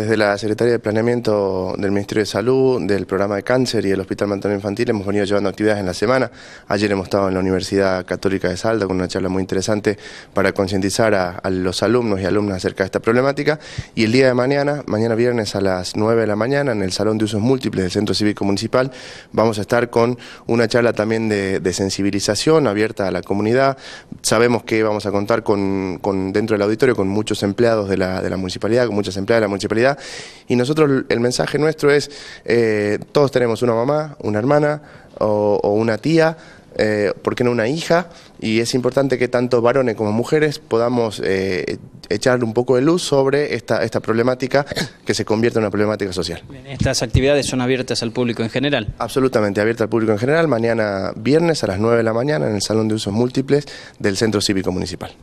Desde la Secretaría de Planeamiento del Ministerio de Salud, del programa de cáncer y del Hospital Materno Infantil hemos venido llevando actividades en la semana. Ayer hemos estado en la Universidad Católica de Salda con una charla muy interesante para concientizar a, los alumnos y alumnas acerca de esta problemática. Y el día de mañana, mañana viernes a las 9 de la mañana, en el Salón de Usos Múltiples del Centro Cívico Municipal, vamos a estar con una charla también de, sensibilización abierta a la comunidad. Sabemos que vamos a contar con, dentro del auditorio con muchos empleados de la, de la municipalidad, con muchas empleadas de la municipalidad y nosotros, el mensaje nuestro es, eh, todos tenemos una mamá, una hermana o, una tía, porque eh, ¿por qué no una hija? Y es importante que tanto varones como mujeres podamos eh, echarle un poco de luz sobre esta, problemática que se convierte en una problemática social. ¿Estas actividades son abiertas al público en general? Absolutamente, abiertas al público en general, mañana viernes a las 9 de la mañana en el Salón de Usos Múltiples del Centro Cívico Municipal.